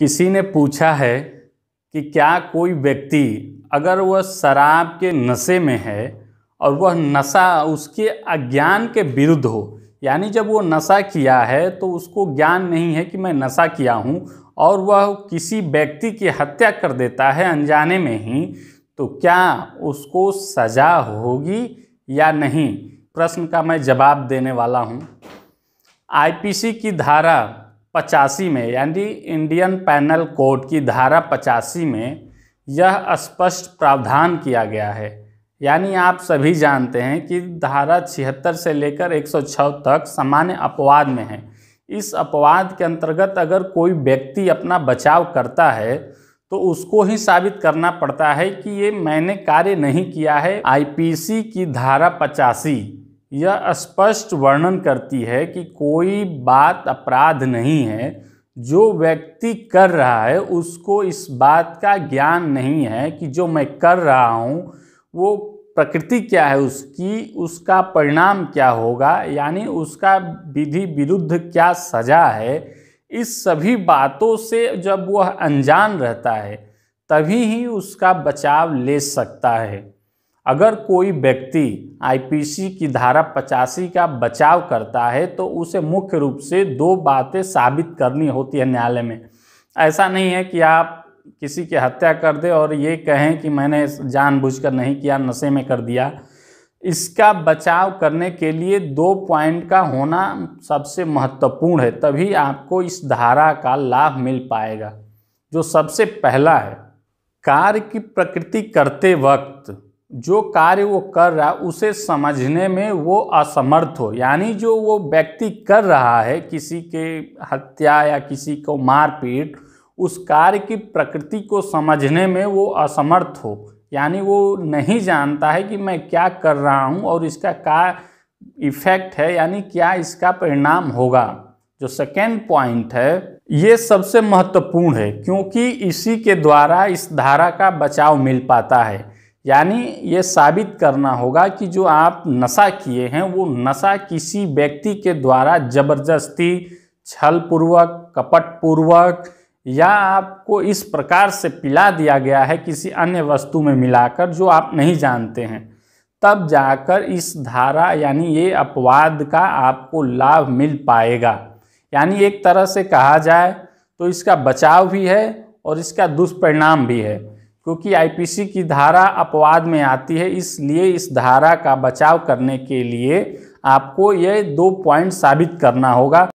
किसी ने पूछा है कि क्या कोई व्यक्ति अगर वह शराब के नशे में है और वह नशा उसके अज्ञान के विरुद्ध हो यानी जब वो नशा किया है तो उसको ज्ञान नहीं है कि मैं नशा किया हूँ और वह किसी व्यक्ति की हत्या कर देता है अनजाने में ही तो क्या उसको सज़ा होगी या नहीं प्रश्न का मैं जवाब देने वाला हूँ आईपीसी की धारा पचासी में यानी इंडियन पैनल कोड की धारा पचासी में यह स्पष्ट प्रावधान किया गया है यानी आप सभी जानते हैं कि धारा छिहत्तर से लेकर 106 तक सामान्य अपवाद में है इस अपवाद के अंतर्गत अगर कोई व्यक्ति अपना बचाव करता है तो उसको ही साबित करना पड़ता है कि ये मैंने कार्य नहीं किया है आईपीसी की धारा पचासी यह स्पष्ट वर्णन करती है कि कोई बात अपराध नहीं है जो व्यक्ति कर रहा है उसको इस बात का ज्ञान नहीं है कि जो मैं कर रहा हूँ वो प्रकृति क्या है उसकी उसका परिणाम क्या होगा यानी उसका विधि विरुद्ध क्या सजा है इस सभी बातों से जब वह अनजान रहता है तभी ही उसका बचाव ले सकता है अगर कोई व्यक्ति आईपीसी की धारा पचासी का बचाव करता है तो उसे मुख्य रूप से दो बातें साबित करनी होती है न्यायालय में ऐसा नहीं है कि आप किसी की हत्या कर दे और ये कहें कि मैंने जानबूझकर नहीं किया नशे में कर दिया इसका बचाव करने के लिए दो पॉइंट का होना सबसे महत्वपूर्ण है तभी आपको इस धारा का लाभ मिल पाएगा जो सबसे पहला है कार्य की प्रकृति करते वक्त जो कार्य वो कर रहा है उसे समझने में वो असमर्थ हो यानी जो वो व्यक्ति कर रहा है किसी के हत्या या किसी को मारपीट उस कार्य की प्रकृति को समझने में वो असमर्थ हो यानी वो नहीं जानता है कि मैं क्या कर रहा हूँ और इसका क्या इफेक्ट है यानी क्या इसका परिणाम होगा जो सेकेंड पॉइंट है ये सबसे महत्वपूर्ण है क्योंकि इसी के द्वारा इस धारा का बचाव मिल पाता है यानी ये साबित करना होगा कि जो आप नशा किए हैं वो नशा किसी व्यक्ति के द्वारा ज़बरदस्ती छलपूर्वक कपटपूर्वक या आपको इस प्रकार से पिला दिया गया है किसी अन्य वस्तु में मिलाकर जो आप नहीं जानते हैं तब जाकर इस धारा यानी ये अपवाद का आपको लाभ मिल पाएगा यानी एक तरह से कहा जाए तो इसका बचाव भी है और इसका दुष्परिणाम भी है क्योंकि आईपीसी की धारा अपवाद में आती है इसलिए इस धारा का बचाव करने के लिए आपको ये दो पॉइंट साबित करना होगा